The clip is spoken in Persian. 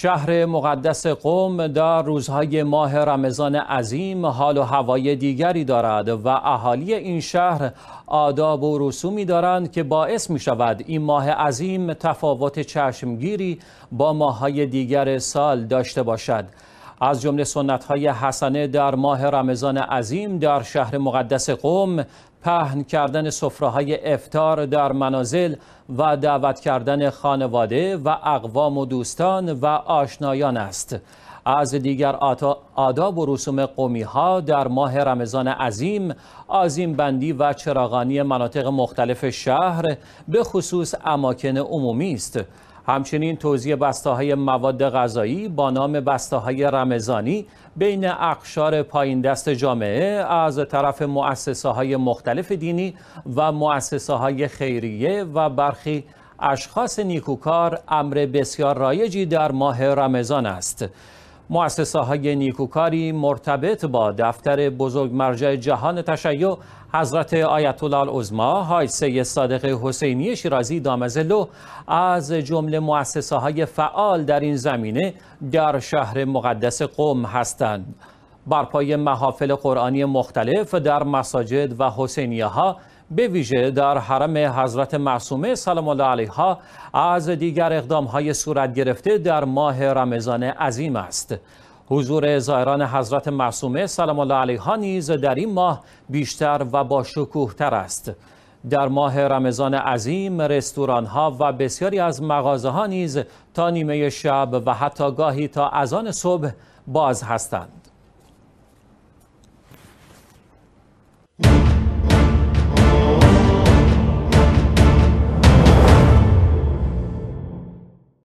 شهر مقدس قوم در روزهای ماه رمضان عظیم حال و هوای دیگری دارد و اهالی این شهر آداب و رسومی دارند که باعث می شود این ماه عظیم تفاوت چشمگیری با ماهای دیگر سال داشته باشد از جمله سنت های حسنه در ماه رمضان عظیم در شهر مقدس قوم پهن کردن سفره افتار در منازل و دعوت کردن خانواده و اقوام و دوستان و آشنایان است از دیگر آداب و رسوم قومی ها در ماه رمضان عظیم آزیم بندی و چراغانی مناطق مختلف شهر به خصوص اماکن عمومی است همچنین بسته بسته‌های مواد غذایی با نام بسته‌های رمضانی بین اقشار پایین دست جامعه از طرف های مختلف دینی و های خیریه و برخی اشخاص نیکوکار امر بسیار رایجی در ماه رمضان است. مؤسسه های نیکوکاری مرتبط با دفتر بزرگ مرجع جهان تشیع حضرت آیت الله العظما حایسه صادق حسینی شیرازی دامزلو از جمله مؤسسه های فعال در این زمینه در شهر مقدس قم هستند برپای محافل قرآنی مختلف در مساجد و حسینیه ها به ویژه در حرم حضرت معصومه سلام الله علیها از دیگر اقدام های صورت گرفته در ماه رمضان عظیم است حضور زائران حضرت معصومه سلام الله علیها نیز در این ماه بیشتر و با شکوه تر است در ماه رمضان عظیم رستوران ها و بسیاری از مغازه ها نیز تا نیمه شب و حتی گاهی تا اذان صبح باز هستند